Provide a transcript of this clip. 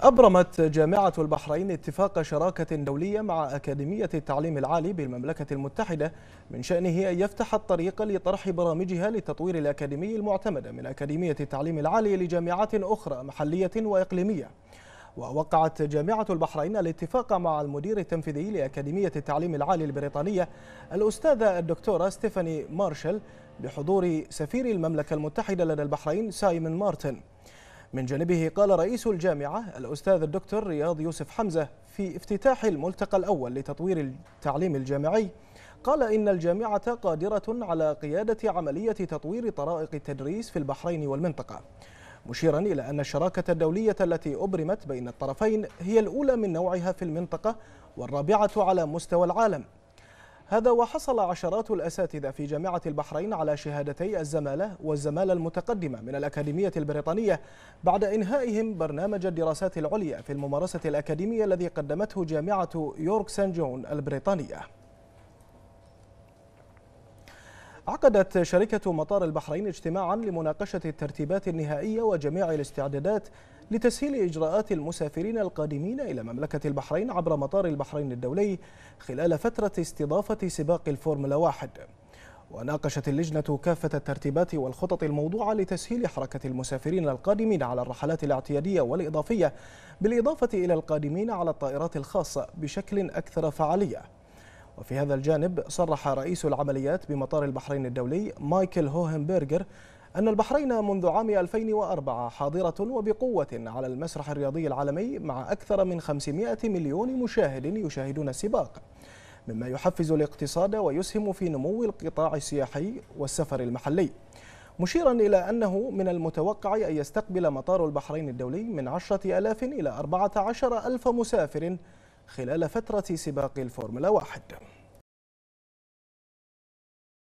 أبرمت جامعة البحرين اتفاق شراكة دولية مع أكاديمية التعليم العالي بالمملكة المتحدة من شأنه أن يفتح الطريق لطرح برامجها للتطوير الأكاديمي المعتمدة من أكاديمية التعليم العالي لجامعات أخرى محلية وإقليمية ووقعت جامعة البحرين الاتفاق مع المدير التنفيذي لأكاديمية التعليم العالي البريطانية الأستاذة الدكتورة ستيفاني مارشل بحضور سفير المملكة المتحدة لدى البحرين سايمون مارتن من جانبه قال رئيس الجامعة الأستاذ الدكتور رياض يوسف حمزة في افتتاح الملتقى الأول لتطوير التعليم الجامعي قال إن الجامعة قادرة على قيادة عملية تطوير طرائق التدريس في البحرين والمنطقة مشيرا إلى أن الشراكة الدولية التي أبرمت بين الطرفين هي الأولى من نوعها في المنطقة والرابعة على مستوى العالم هذا وحصل عشرات الأساتذة في جامعة البحرين على شهادتي الزمالة والزمالة المتقدمة من الأكاديمية البريطانية بعد إنهائهم برنامج الدراسات العليا في الممارسة الأكاديمية الذي قدمته جامعة يورك سان جون البريطانية عقدت شركة مطار البحرين اجتماعا لمناقشة الترتيبات النهائية وجميع الاستعدادات لتسهيل إجراءات المسافرين القادمين إلى مملكة البحرين عبر مطار البحرين الدولي خلال فترة استضافة سباق الفورمولا واحد وناقشت اللجنة كافة الترتيبات والخطط الموضوعة لتسهيل حركة المسافرين القادمين على الرحلات الاعتيادية والإضافية بالإضافة إلى القادمين على الطائرات الخاصة بشكل أكثر فعالية وفي هذا الجانب صرح رئيس العمليات بمطار البحرين الدولي مايكل هوهنبرغر أن البحرين منذ عام 2004 حاضرة وبقوة على المسرح الرياضي العالمي مع أكثر من 500 مليون مشاهد يشاهدون السباق مما يحفز الاقتصاد ويسهم في نمو القطاع السياحي والسفر المحلي مشيرا إلى أنه من المتوقع أن يستقبل مطار البحرين الدولي من 10 ألاف إلى 14 ألف مسافر خلال فترة سباق الفورمولا واحد